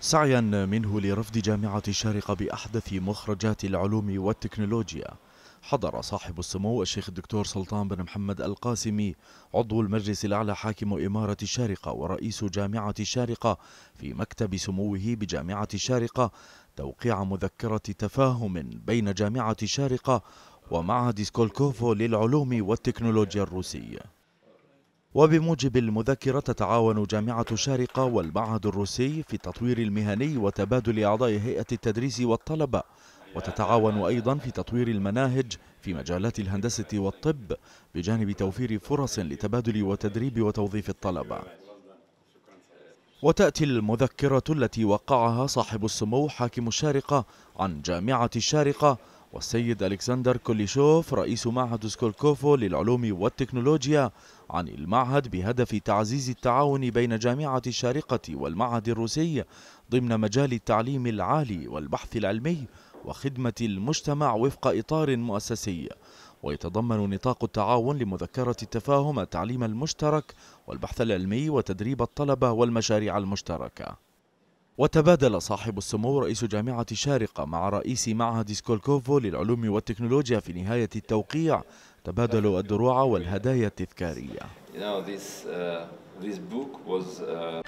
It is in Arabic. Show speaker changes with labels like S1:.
S1: سعيا منه لرفض جامعة الشارقة بأحدث مخرجات العلوم والتكنولوجيا حضر صاحب السمو الشيخ الدكتور سلطان بن محمد القاسمي عضو المجلس الأعلى حاكم إمارة الشارقة ورئيس جامعة الشارقة في مكتب سموه بجامعة الشارقة توقيع مذكرة تفاهم بين جامعة الشارقة ومعهد سكولكوفو للعلوم والتكنولوجيا الروسي وبموجب المذكرة تتعاون جامعة الشارقة والمعهد الروسي في التطوير المهني وتبادل أعضاء هيئة التدريس والطلبة وتتعاون أيضا في تطوير المناهج في مجالات الهندسة والطب بجانب توفير فرص لتبادل وتدريب وتوظيف الطلبة وتأتي المذكرة التي وقعها صاحب السمو حاكم الشارقة عن جامعة الشارقة والسيد ألكسندر كوليشوف رئيس معهد سكولكوفو للعلوم والتكنولوجيا عن المعهد بهدف تعزيز التعاون بين جامعة الشارقة والمعهد الروسي ضمن مجال التعليم العالي والبحث العلمي وخدمة المجتمع وفق إطار مؤسسي ويتضمن نطاق التعاون لمذكرة التفاهم التعليم المشترك والبحث العلمي وتدريب الطلبة والمشاريع المشتركة وتبادل صاحب السمو رئيس جامعة شارقة مع رئيس معهد سكولكوفو للعلوم والتكنولوجيا في نهاية التوقيع تبادلوا الدروع والهدايا التذكارية
S2: uh, uh,